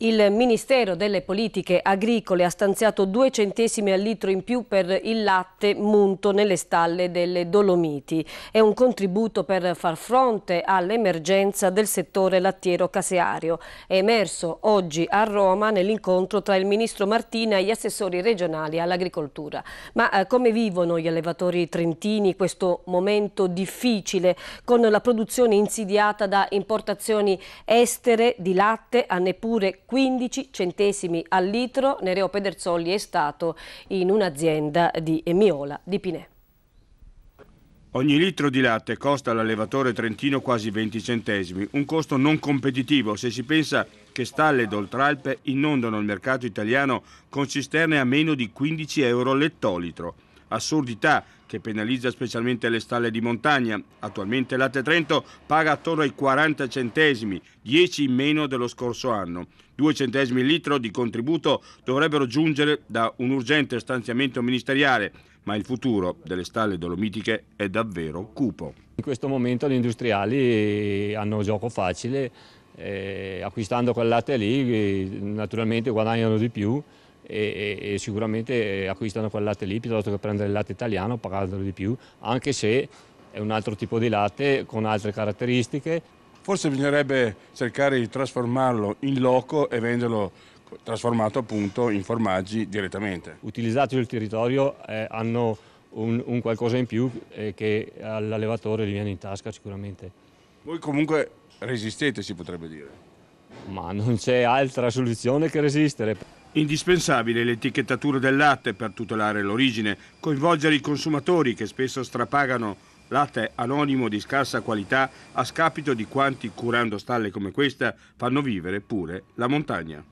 Il Ministero delle Politiche Agricole ha stanziato due centesimi al litro in più per il latte munto nelle stalle delle Dolomiti. È un contributo per far fronte all'emergenza del settore lattiero-caseario. È emerso oggi a Roma nell'incontro tra il Ministro Martina e gli assessori regionali all'agricoltura. Ma eh, come vivono gli allevatori trentini questo momento difficile con la produzione insidiata da importazioni estere di latte a neppure 15 centesimi al litro. Nereo Pederzolli è stato in un'azienda di Emiola di Pinè. Ogni litro di latte costa all'allevatore trentino quasi 20 centesimi, un costo non competitivo se si pensa che stalle d'Oltralpe oltralpe inondano il mercato italiano con cisterne a meno di 15 euro l'ettolitro assurdità che penalizza specialmente le stalle di montagna. Attualmente il Latte Trento paga attorno ai 40 centesimi, 10 in meno dello scorso anno. 2 centesimi il litro di contributo dovrebbero giungere da un urgente stanziamento ministeriale, ma il futuro delle stalle dolomitiche è davvero cupo. In questo momento gli industriali hanno gioco facile, eh, acquistando quel latte lì naturalmente guadagnano di più, e, e, e sicuramente eh, acquistano quel latte lì piuttosto che prendere il latte italiano pagandolo di più, anche se è un altro tipo di latte con altre caratteristiche. Forse bisognerebbe cercare di trasformarlo in loco e venderlo trasformato appunto in formaggi direttamente. Utilizzati sul territorio eh, hanno un, un, qualcosa in più eh, che all'allevatore gli viene in tasca sicuramente. Voi comunque resistete si potrebbe dire. Ma non c'è altra soluzione che resistere. Indispensabile l'etichettatura del latte per tutelare l'origine, coinvolgere i consumatori che spesso strapagano latte anonimo di scarsa qualità a scapito di quanti, curando stalle come questa, fanno vivere pure la montagna.